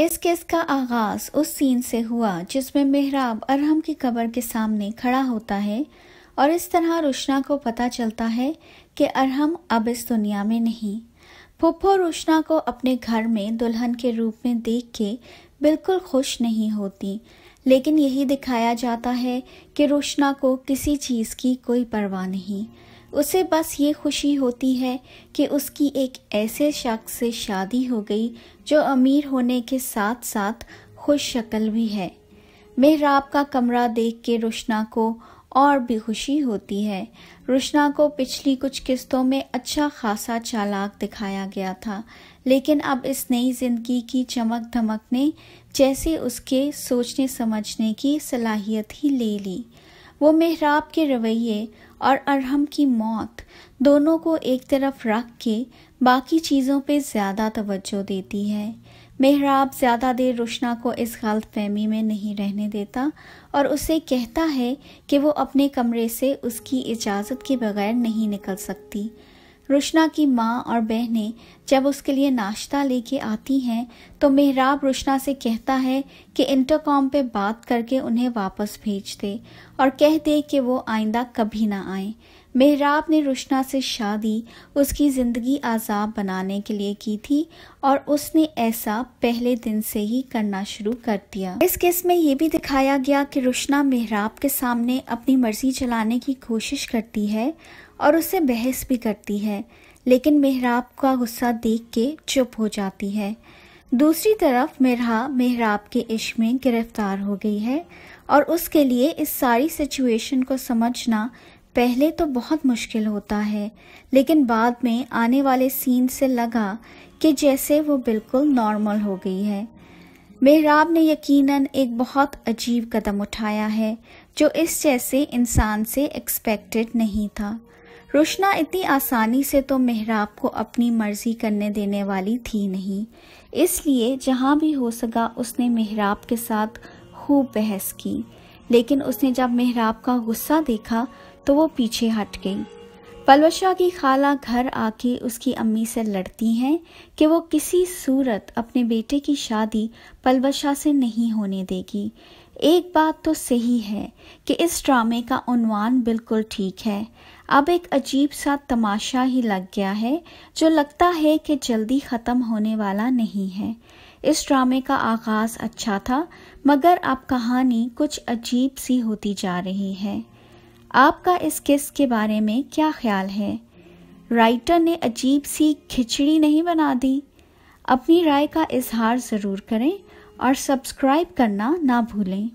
इस केस का आगाज उस सीन से हुआ जिसमें मेहराब अरहम की कब्र के सामने खड़ा होता है और इस तरह रोशना को पता चलता है कि अरहम अब इस दुनिया में नहीं फुप्पो रोशना को अपने घर में दुल्हन के रूप में देख के बिल्कुल खुश नहीं होती लेकिन यही दिखाया जाता है कि रोशना को किसी चीज़ की कोई परवाह नहीं उसे बस ये खुशी होती है कि उसकी एक ऐसे शख्स से शादी हो गई जो अमीर होने के साथ साथ खुश शक्ल भी है मेहराब का कमरा देख के रोशना को और भी खुशी होती है रुशना को पिछली कुछ किस्तों में अच्छा खासा चालाक दिखाया गया था लेकिन अब इस नई जिंदगी की चमक धमक ने जैसे उसके सोचने समझने की सलाहियत ही ले ली वो मेहराब के रवैये और अरहम की मौत दोनों को एक तरफ रख के बाकी चीज़ों पे ज़्यादा तवज्जो देती है मेहराब ज़्यादा देर रोशना को इस गलत फहमी में नहीं रहने देता और उसे कहता है कि वो अपने कमरे से उसकी इजाज़त के बगैर नहीं निकल सकती रोशना की माँ और बहनें जब उसके लिए नाश्ता लेके आती हैं तो मेहराब रोशना से कहता है कि इंटरकॉम पे बात करके उन्हें वापस भेज दे और कह दे कि वो आइंदा कभी ना आए मेहराब ने रुशना से शादी उसकी ज़िंदगी आज़ाब बनाने के लिए की थी और उसने ऐसा पहले दिन से ही करना शुरू कर दिया इस केस में ये भी दिखाया गया कि रुशना मेहराब के सामने अपनी मर्जी चलाने की कोशिश करती है और उससे बहस भी करती है लेकिन मेहराब का गुस्सा देख के चुप हो जाती है दूसरी तरफ मेहरा मेहराब के इश्क में गिरफ्तार हो गई है और उसके लिए इस सारी सिचुएशन को समझना पहले तो बहुत मुश्किल होता है लेकिन बाद में आने वाले सीन से लगा कि जैसे वो बिल्कुल नॉर्मल हो गई है मेहराब ने यकीनन एक बहुत अजीब कदम उठाया है जो इस जैसे इंसान से एक्सपेक्टेड नहीं था रोशना इतनी आसानी से तो मेहराब को अपनी मर्जी करने देने वाली थी नहीं इसलिए जहाँ भी हो सका उसने मेहराब के साथ खूब बहस की लेकिन उसने जब मेहराब का गुस्सा देखा तो वो पीछे हट गई पलवशा की खाला घर आके उसकी अम्मी से लड़ती हैं कि वो किसी सूरत अपने बेटे की शादी पलवशा से नहीं होने देगी एक बात तो सही है कि इस ड्रामे का उनवान बिल्कुल ठीक है अब एक अजीब सा तमाशा ही लग गया है जो लगता है कि जल्दी ख़त्म होने वाला नहीं है इस ड्रामे का आगाज़ अच्छा था मगर अब कहानी कुछ अजीब सी होती जा रही है आपका इस किस के बारे में क्या ख्याल है राइटर ने अजीब सी खिचड़ी नहीं बना दी अपनी राय का इजहार ज़रूर करें और सब्सक्राइब करना ना भूलें